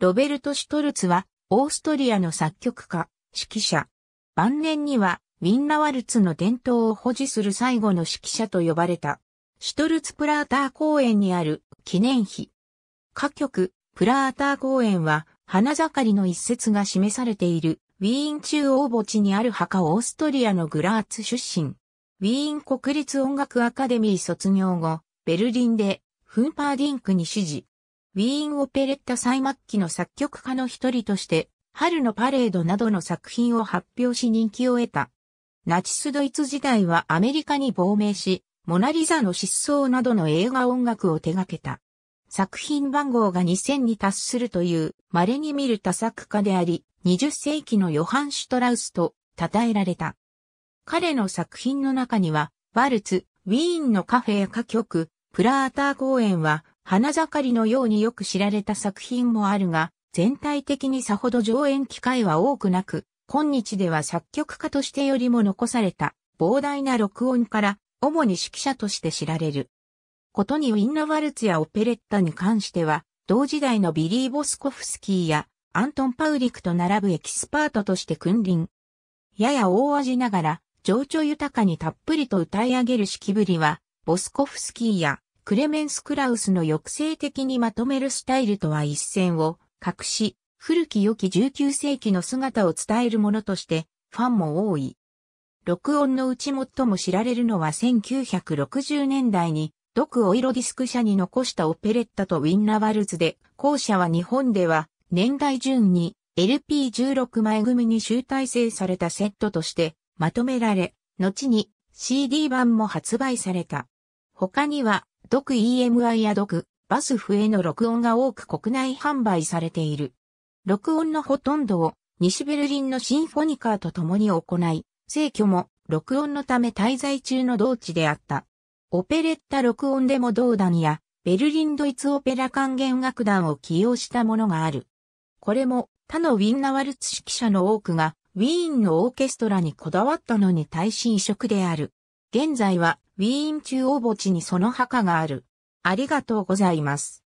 ロベルト・シュトルツは、オーストリアの作曲家、指揮者。晩年には、ウィンナワルツの伝統を保持する最後の指揮者と呼ばれた。シュトルツプラーター公園にある記念碑。歌曲、プラーター公園は、花盛りの一節が示されている、ウィーン中央墓地にある墓オーストリアのグラーツ出身。ウィーン国立音楽アカデミー卒業後、ベルリンで、フンパーディンクに指示。ウィーンオペレッタ最末期の作曲家の一人として、春のパレードなどの作品を発表し人気を得た。ナチスドイツ時代はアメリカに亡命し、モナリザの失踪などの映画音楽を手掛けた。作品番号が2000に達するという稀に見る多作家であり、20世紀のヨハン・シュトラウスと称えられた。彼の作品の中には、ワルツ、ウィーンのカフェや歌曲、プラーター公演は花盛りのようによく知られた作品もあるが、全体的にさほど上演機会は多くなく、今日では作曲家としてよりも残された膨大な録音から主に指揮者として知られる。ことにウィンナワルツやオペレッタに関しては、同時代のビリー・ボスコフスキーやアントン・パウリクと並ぶエキスパートとして君臨。やや大味ながら、情緒豊かにたっぷりと歌い上げる式ぶりは、ボスコフスキーやクレメンス・クラウスの抑制的にまとめるスタイルとは一線を隠し、古き良き19世紀の姿を伝えるものとしてファンも多い。録音のうち最も知られるのは1960年代に、独オイロディスク社に残したオペレッタとウィンナワルズで、後者は日本では年代順に LP16 枚組に集大成されたセットとしてまとめられ、後に CD 版も発売された。他には毒 EMI や毒、バス笛の録音が多く国内販売されている。録音のほとんどを西ベルリンのシンフォニカーと共に行い、聖居も録音のため滞在中の同地であった。オペレッタ録音でもドーダやベルリンドイツオペラ管弦楽団を起用したものがある。これも他のウィンナワルツ指揮者の多くがウィーンのオーケストラにこだわったのに対し異色である。現在はウィーン中央墓地にその墓がある。ありがとうございます。